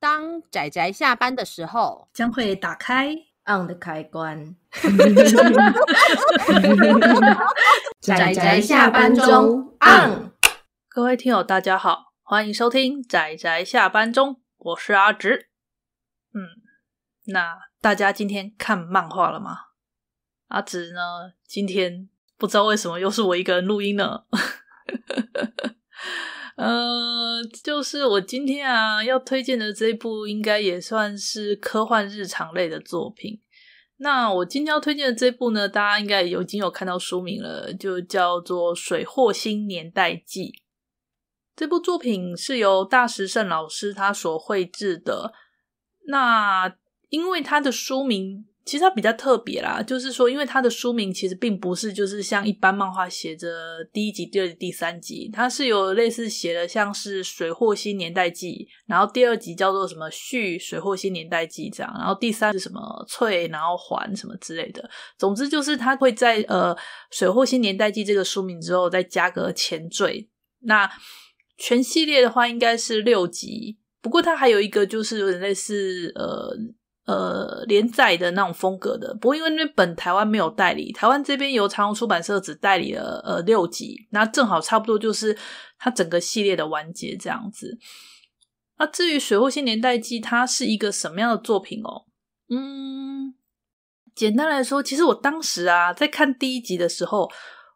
当仔仔下班的时候，将会打开 on 的开关。仔仔下班中 on。各位听友大家好，欢迎收听仔仔下班中，我是阿直。嗯，那大家今天看漫画了吗？阿直呢？今天不知道为什么又是我一个人录音呢？呃，就是我今天啊要推荐的这部，应该也算是科幻日常类的作品。那我今天要推荐的这部呢，大家应该已经有看到书名了，就叫做《水货星年代记》。这部作品是由大石胜老师他所绘制的。那因为他的书名。其实它比较特别啦，就是说，因为它的书名其实并不是，就是像一般漫画写着第一集、第二集、第三集，它是有类似写的，像是《水货新年代记》，然后第二集叫做什么续《水货新年代记》这样，然后第三是什么翠，然后环什么之类的。总之就是它会在呃《水货新年代记》这个书名之后再加个前缀。那全系列的话应该是六集，不过它还有一个就是有点类似呃。呃，连载的那种风格的，不过因为那本台湾没有代理，台湾这边由长虹出版社只代理了呃六集，那正好差不多就是它整个系列的完结这样子。那至于《水后线年代记》，它是一个什么样的作品哦？嗯，简单来说，其实我当时啊在看第一集的时候，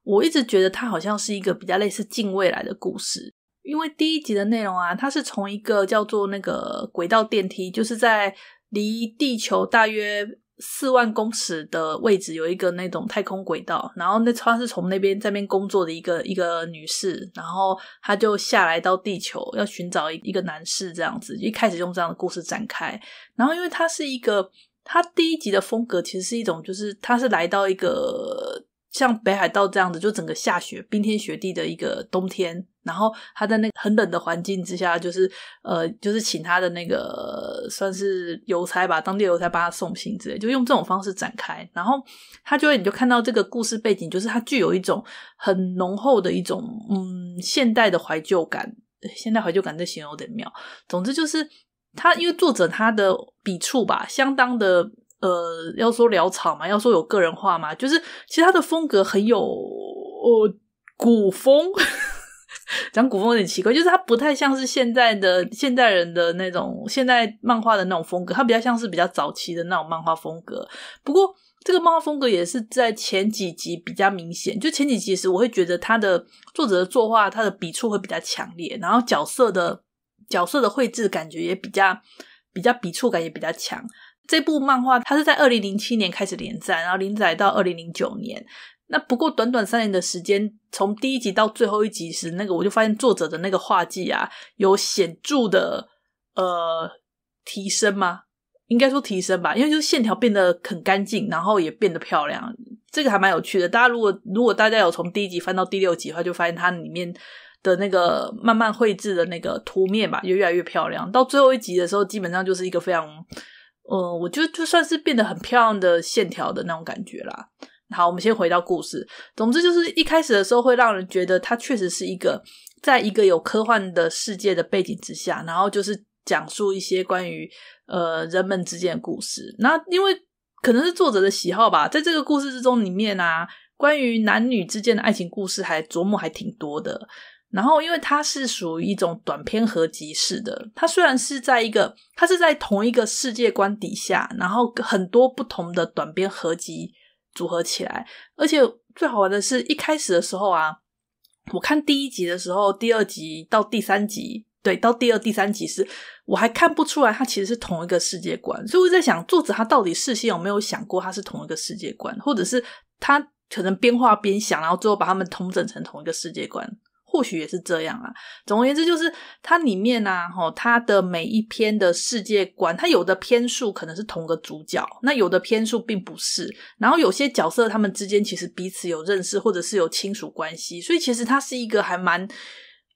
我一直觉得它好像是一个比较类似近未来的故事，因为第一集的内容啊，它是从一个叫做那个轨道电梯，就是在。离地球大约四万公尺的位置有一个那种太空轨道，然后那她是从那边那边工作的一个一个女士，然后她就下来到地球要寻找一一个男士这样子，一开始用这样的故事展开，然后因为他是一个，他第一集的风格其实是一种就是他是来到一个像北海道这样子，就整个下雪冰天雪地的一个冬天。然后他在那很冷的环境之下，就是呃，就是请他的那个算是邮差吧，当地邮差帮他送信之类，就用这种方式展开。然后他就会你就看到这个故事背景，就是它具有一种很浓厚的一种嗯现代的怀旧感。现代怀旧感这形容有点妙。总之就是他因为作者他的笔触吧，相当的呃，要说潦草嘛，要说有个人化嘛，就是其实他的风格很有呃古风。讲古风有点奇怪，就是它不太像是现在的现代人的那种，现代漫画的那种风格，它比较像是比较早期的那种漫画风格。不过，这个漫画风格也是在前几集比较明显，就前几集时，我会觉得它的作者的作画，它的笔触会比较强烈，然后角色的角色的绘制感觉也比较比较笔触感也比较强。这部漫画它是在二零零七年开始连载，然后连载到二零零九年。那不过短短三年的时间，从第一集到最后一集时，那个我就发现作者的那个画技啊，有显著的呃提升吗？应该说提升吧，因为就是线条变得很干净，然后也变得漂亮。这个还蛮有趣的。大家如果如果大家有从第一集翻到第六集的话，就发现它里面的那个慢慢绘制的那个图面吧，就越来越漂亮。到最后一集的时候，基本上就是一个非常，呃，我觉得就算是变得很漂亮的线条的那种感觉啦。好，我们先回到故事。总之，就是一开始的时候会让人觉得它确实是一个，在一个有科幻的世界的背景之下，然后就是讲述一些关于呃人们之间的故事。那因为可能是作者的喜好吧，在这个故事之中里面啊，关于男女之间的爱情故事还琢磨还挺多的。然后，因为它是属于一种短篇合集式的，它虽然是在一个，它是在同一个世界观底下，然后很多不同的短篇合集。组合起来，而且最好玩的是，一开始的时候啊，我看第一集的时候，第二集到第三集，对，到第二、第三集时，我还看不出来它其实是同一个世界观，所以我在想，作者他到底事先有没有想过它是同一个世界观，或者是他可能边画边想，然后最后把它们统整成同一个世界观。或许也是这样啊。总而言之，就是它里面呢，哈，它的每一篇的世界观，它有的篇数可能是同个主角，那有的篇数并不是。然后有些角色他们之间其实彼此有认识，或者是有亲属关系，所以其实它是一个还蛮。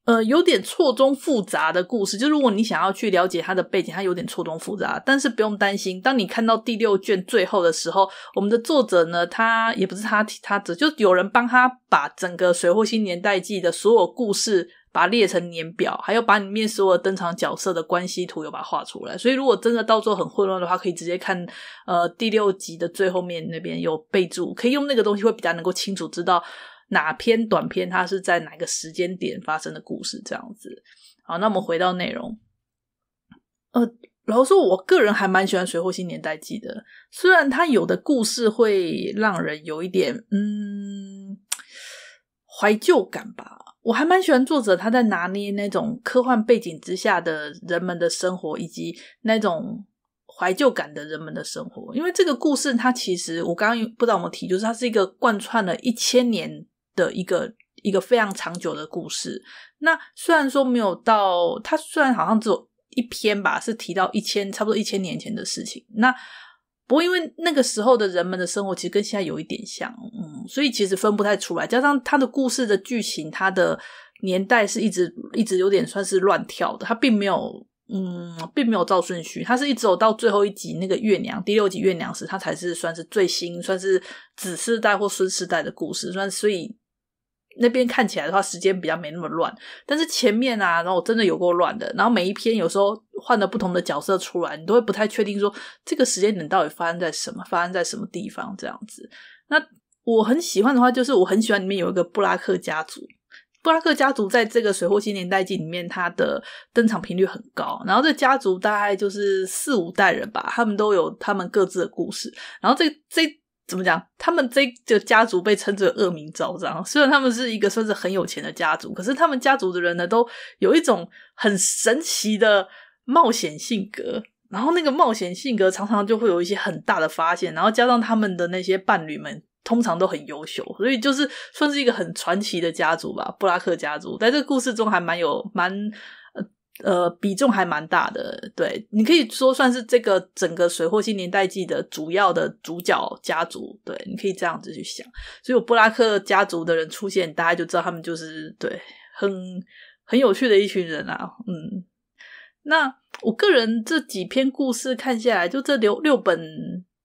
呃，有点错综复杂的故事，就如果你想要去了解它的背景，它有点错综复杂，但是不用担心。当你看到第六卷最后的时候，我们的作者呢，他也不是他他只就有人帮他把整个《水货新年代记》的所有故事，把列成年表，还有把你面所有登场角色的关系图，有把它画出来。所以，如果真的到最后很混乱的话，可以直接看呃第六集的最后面那边有备注，可以用那个东西，会比较能够清楚知道。哪篇短篇，它是在哪个时间点发生的故事？这样子。好，那我们回到内容。呃，老说，我个人还蛮喜欢《水后新年代记》的，虽然它有的故事会让人有一点嗯怀旧感吧。我还蛮喜欢作者他在拿捏那种科幻背景之下的人们的生活，以及那种怀旧感的人们的生活。因为这个故事，它其实我刚刚不知道我们提，就是它是一个贯穿了一千年。的一个一个非常长久的故事。那虽然说没有到他，虽然好像只有一篇吧，是提到一千差不多一千年前的事情。那不过因为那个时候的人们的生活其实跟现在有一点像，嗯，所以其实分不太出来。加上他的故事的剧情，他的年代是一直一直有点算是乱跳的，他并没有嗯，并没有照顺序，他是一走到最后一集那个月娘第六集月娘时，他才是算是最新，算是子世代或孙世代的故事，算所以。那边看起来的话，时间比较没那么乱，但是前面啊，然后我真的有够乱的，然后每一篇有时候换了不同的角色出来，你都会不太确定说这个时间点到底发生在什么，发生在什么地方这样子。那我很喜欢的话，就是我很喜欢里面有一个布拉克家族，布拉克家族在这个水货新年代记里面，它的登场频率很高，然后这家族大概就是四五代人吧，他们都有他们各自的故事，然后这这。怎么讲？他们这个家族被称作恶名昭彰。虽然他们是一个算是很有钱的家族，可是他们家族的人呢，都有一种很神奇的冒险性格。然后那个冒险性格常常就会有一些很大的发现。然后加上他们的那些伴侣们，通常都很优秀，所以就是算是一个很传奇的家族吧——布拉克家族。在这个故事中还蛮有蛮。呃，比重还蛮大的，对你可以说算是这个整个水货新年代季的主要的主角家族，对，你可以这样子去想。所以布拉克家族的人出现，大家就知道他们就是对很很有趣的一群人啊。嗯，那我个人这几篇故事看下来，就这六六本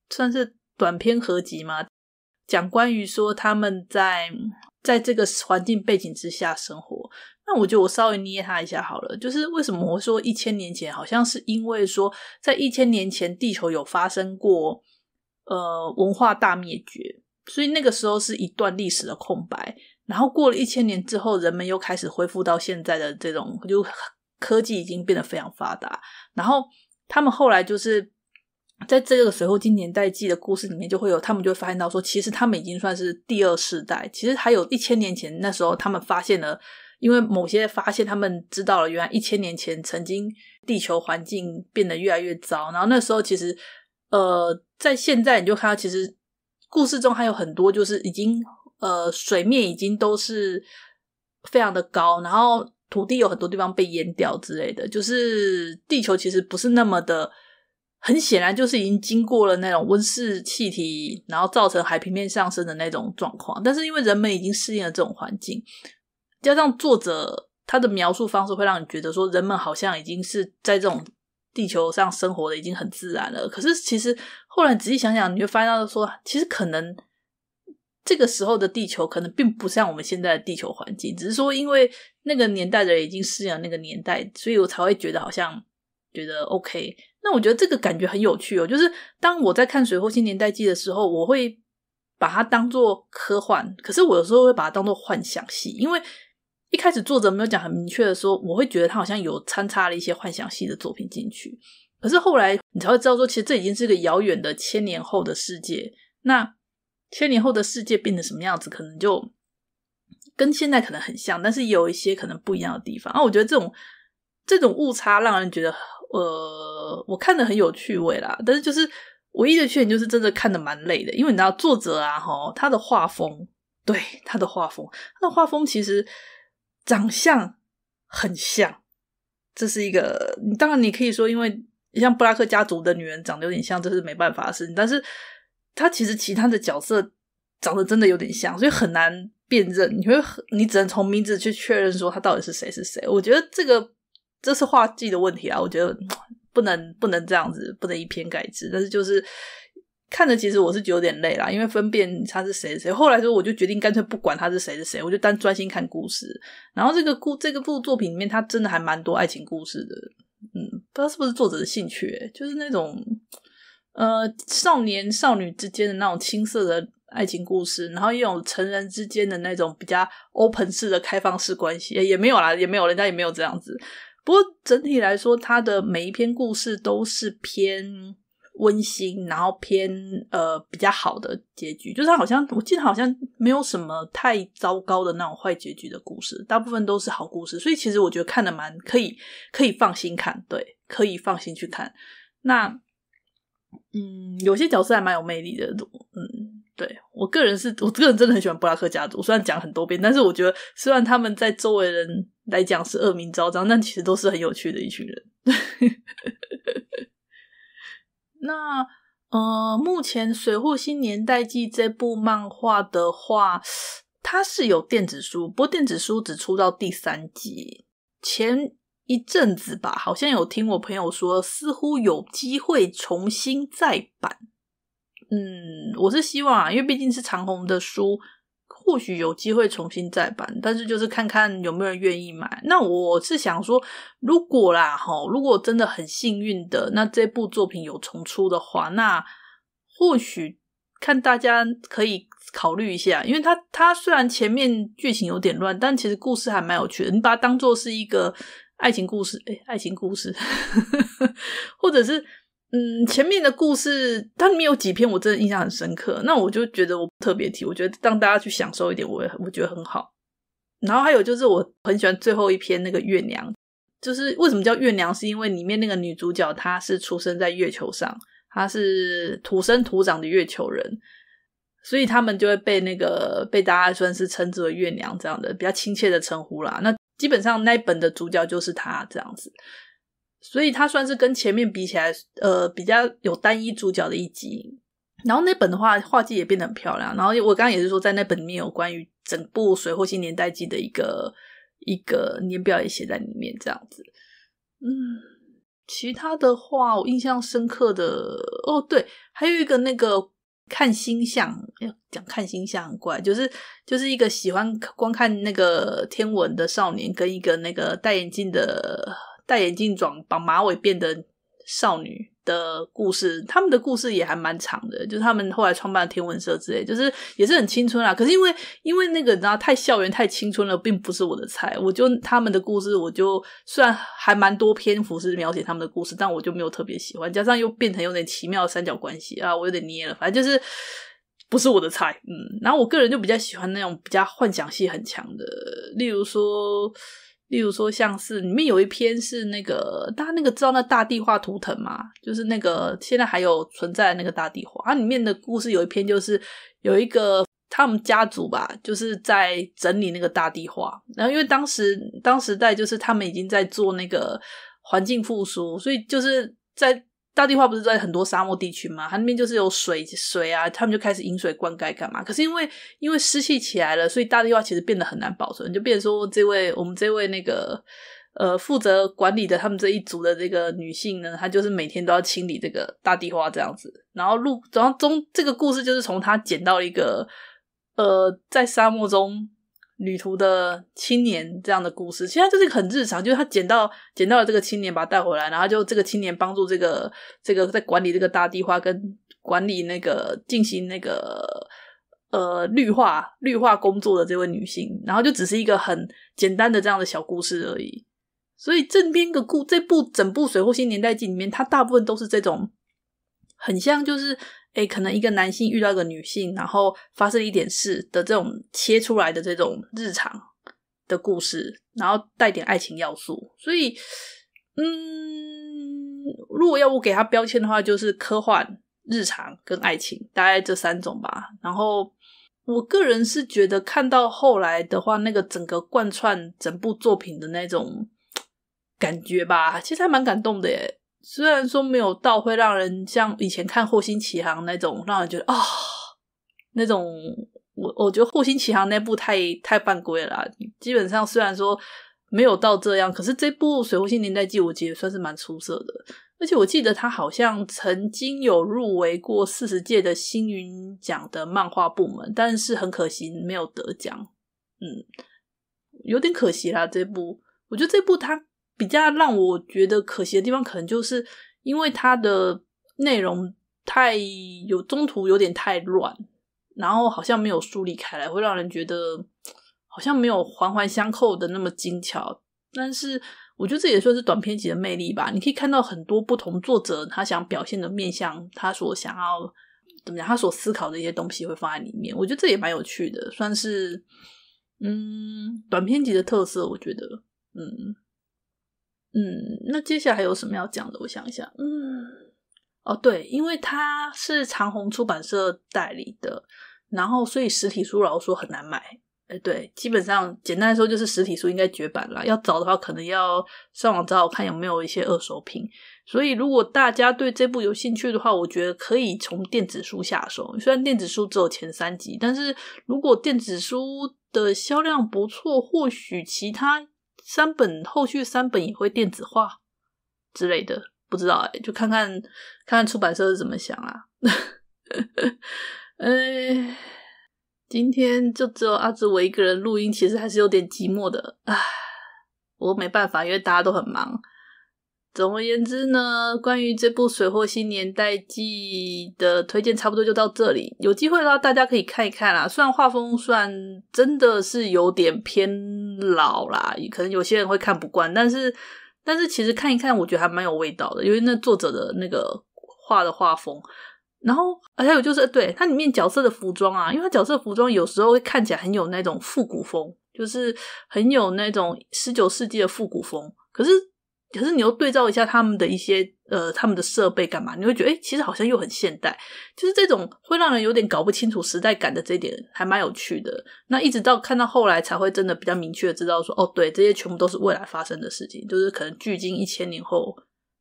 算是短篇合集嘛，讲关于说他们在在这个环境背景之下生活。那我觉得我稍微捏他一下好了，就是为什么会说一千年前好像是因为说在一千年前地球有发生过呃文化大灭绝，所以那个时候是一段历史的空白。然后过了一千年之后，人们又开始恢复到现在的这种，就科技已经变得非常发达。然后他们后来就是在这个随后今年代记的故事里面，就会有他们就发现到说，其实他们已经算是第二世代。其实还有一千年前那时候，他们发现了。因为某些发现，他们知道了原来一千年前曾经地球环境变得越来越糟。然后那时候其实，呃，在现在你就看到，其实故事中还有很多就是已经呃水面已经都是非常的高，然后土地有很多地方被淹掉之类的。就是地球其实不是那么的很显然，就是已经经过了那种温室气体，然后造成海平面上升的那种状况。但是因为人们已经适应了这种环境。加上作者他的描述方式会让你觉得说人们好像已经是在这种地球上生活的已经很自然了。可是其实后来仔细想想，你会发现到说其实可能这个时候的地球可能并不像我们现在的地球环境，只是说因为那个年代的人已经适应了那个年代，所以我才会觉得好像觉得 OK。那我觉得这个感觉很有趣哦。就是当我在看水货新年代记的时候，我会把它当做科幻，可是我有时候会把它当做幻想戏，因为。一开始作者没有讲很明确的说，我会觉得他好像有掺插了一些幻想系的作品进去。可是后来你才会知道说，其实这已经是一个遥远的千年后的世界。那千年后的世界变得什么样子，可能就跟现在可能很像，但是有一些可能不一样的地方。啊，我觉得这种这种误差让人觉得，呃，我看的很有趣味啦。但是就是唯一的缺点就是真的看的蛮累的，因为你知道作者啊，哈，他的画风，对他的画风，他的画风其实。长相很像，这是一个当然你可以说，因为像布拉克家族的女人长得有点像，这是没办法的事。情。但是她其实其他的角色长得真的有点像，所以很难辨认。你会你只能从名字去确认说她到底是谁是谁。我觉得这个这是画技的问题啊，我觉得 不能不能这样子，不能以偏概之。但是就是。看着其实我是有点累啦，因为分辨他是谁谁。后来说我就决定干脆不管他是谁谁，我就单专心看故事。然后这个故这个部作品里面，它真的还蛮多爱情故事的。嗯，不知道是不是作者的兴趣，就是那种呃少年少女之间的那种青涩的爱情故事，然后也有成人之间的那种比较 open 式的开放式关系，也也没有啦，也没有人家也没有这样子。不过整体来说，它的每一篇故事都是偏。温馨，然后偏呃比较好的结局，就是他好像我记得好像没有什么太糟糕的那种坏结局的故事，大部分都是好故事，所以其实我觉得看的蛮可以，可以放心看，对，可以放心去看。那嗯，有些角色还蛮有魅力的，嗯，对我个人是我个人真的很喜欢布拉克家族，虽然讲很多遍，但是我觉得虽然他们在周围人来讲是恶名昭彰，但其实都是很有趣的一群人。那，呃，目前《水户新年代记》这部漫画的话，它是有电子书，不过电子书只出到第三集。前一阵子吧，好像有听我朋友说，似乎有机会重新再版。嗯，我是希望啊，因为毕竟是长虹的书。或许有机会重新再版，但是就是看看有没有人愿意买。那我是想说，如果啦哈，如果真的很幸运的，那这部作品有重出的话，那或许看大家可以考虑一下，因为它它虽然前面剧情有点乱，但其实故事还蛮有趣的。你把它当做是一个爱情故事，哎，爱情故事，或者是。嗯，前面的故事它里面有几篇我真的印象很深刻，那我就觉得我特别提，我觉得让大家去享受一点，我我觉得很好。然后还有就是我很喜欢最后一篇那个月娘，就是为什么叫月娘，是因为里面那个女主角她是出生在月球上，她是土生土长的月球人，所以他们就会被那个被大家算是称之为月娘这样的比较亲切的称呼啦。那基本上那本的主角就是她这样子。所以它算是跟前面比起来，呃，比较有单一主角的一集。然后那本的话，画技也变得很漂亮。然后我刚刚也是说，在那本里面有关于整部水货新年代记的一个一个年表也写在里面，这样子。嗯，其他的话，我印象深刻的哦，对，还有一个那个看星象，讲看星象很怪，就是就是一个喜欢光看那个天文的少年，跟一个那个戴眼镜的。戴眼镜装绑马尾变得少女的故事，他们的故事也还蛮长的，就是他们后来创办天文社之类，就是也是很青春啊。可是因为因为那个你知道太校园太青春了，并不是我的菜。我就他们的故事，我就虽然还蛮多篇幅是描写他们的故事，但我就没有特别喜欢。加上又变成有点奇妙三角关系啊，我有点捏了。反正就是不是我的菜。嗯，然后我个人就比较喜欢那种比较幻想性很强的，例如说。例如说，像是里面有一篇是那个，大家那个知道那大地画图腾嘛？就是那个现在还有存在那个大地画它里面的故事有一篇，就是有一个他们家族吧，就是在整理那个大地画。然后因为当时当时代就是他们已经在做那个环境复苏，所以就是在。大地花不是在很多沙漠地区吗？它那边就是有水水啊，他们就开始引水灌溉干嘛？可是因为因为湿气起来了，所以大地花其实变得很难保存。就变说这位我们这位那个呃负责管理的他们这一组的这个女性呢，她就是每天都要清理这个大地花这样子。然后路然后中这个故事就是从她捡到一个呃在沙漠中。旅途的青年这样的故事，其实就是一个很日常，就是他捡到捡到了这个青年，把他带回来，然后就这个青年帮助这个这个在管理这个大地化跟管理那个进行那个呃绿化绿化工作的这位女性，然后就只是一个很简单的这样的小故事而已。所以这边个故这部整部《水货新年代记》里面，它大部分都是这种很像就是。哎，可能一个男性遇到个女性，然后发生一点事的这种切出来的这种日常的故事，然后带点爱情要素，所以，嗯，如果要我给他标签的话，就是科幻、日常跟爱情，大概这三种吧。然后，我个人是觉得看到后来的话，那个整个贯穿整部作品的那种感觉吧，其实还蛮感动的耶。虽然说没有到会让人像以前看《火星启航》那种让人觉得啊，那种我我觉得《火星启航》那部太太犯规了。基本上虽然说没有到这样，可是这部《水浒星年代记》我觉得算是蛮出色的。而且我记得他好像曾经有入围过四十届的星云奖的漫画部门，但是很可惜没有得奖。嗯，有点可惜啦这部。我觉得这部他。比较让我觉得可惜的地方，可能就是因为它的内容太有中途有点太乱，然后好像没有梳理开来，会让人觉得好像没有环环相扣的那么精巧。但是我觉得这也算是短篇集的魅力吧。你可以看到很多不同作者他想表现的面向，他所想要怎么讲，他所思考的一些东西会放在里面。我觉得这也蛮有趣的，算是嗯短篇集的特色。我觉得嗯。嗯，那接下来还有什么要讲的？我想一下，嗯，哦对，因为它是长虹出版社代理的，然后所以实体书老说很难买，哎对，基本上简单来说就是实体书应该绝版了，要找的话可能要上网找看有没有一些二手品。所以如果大家对这部有兴趣的话，我觉得可以从电子书下手。虽然电子书只有前三集，但是如果电子书的销量不错，或许其他。三本后续三本也会电子化之类的，不知道哎，就看看看看出版社是怎么想啊。哎，今天就只有阿志我一个人录音，其实还是有点寂寞的，唉，我没办法，因为大家都很忙。总而言之呢，关于这部《水货新年代记》的推荐，差不多就到这里。有机会的话，大家可以看一看啦。虽然画风算真的是有点偏老啦，可能有些人会看不惯，但是但是其实看一看，我觉得还蛮有味道的，因为那作者的那个画的画风，然后还有就是，对它里面角色的服装啊，因为它角色服装有时候会看起来很有那种复古风，就是很有那种十九世纪的复古风，可是。可是你又对照一下他们的一些呃他们的设备干嘛，你会觉得哎，其实好像又很现代。就是这种会让人有点搞不清楚时代感的这一点，还蛮有趣的。那一直到看到后来，才会真的比较明确的知道说，哦，对，这些全部都是未来发生的事情，就是可能距今一千年后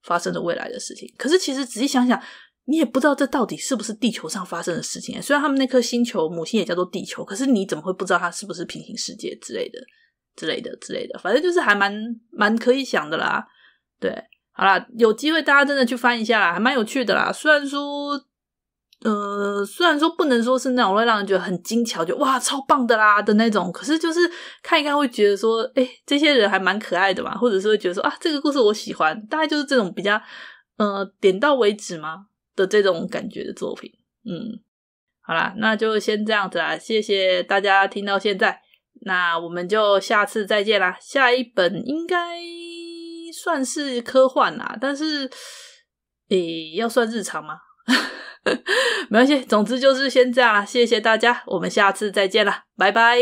发生的未来的事情。可是其实仔细想想，你也不知道这到底是不是地球上发生的事情。虽然他们那颗星球母星也叫做地球，可是你怎么会不知道它是不是平行世界之类的之类的之类的？反正就是还蛮蛮可以想的啦。对，好啦，有机会大家真的去翻一下啦，还蛮有趣的啦。虽然说，呃，虽然说不能说是那种会让人觉得很精巧，就哇超棒的啦的那种，可是就是看一看会觉得说，哎，这些人还蛮可爱的嘛，或者是会觉得说啊，这个故事我喜欢，大概就是这种比较，呃，点到为止嘛的这种感觉的作品。嗯，好啦，那就先这样子啦，谢谢大家听到现在，那我们就下次再见啦，下一本应该。算是科幻啦，但是，诶，要算日常吗？没关系，总之就是这样啊！谢谢大家，我们下次再见了，拜拜！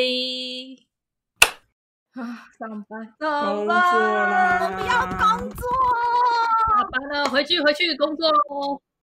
啊，上班，工作了，要工作，下班了，回去回去工作喽。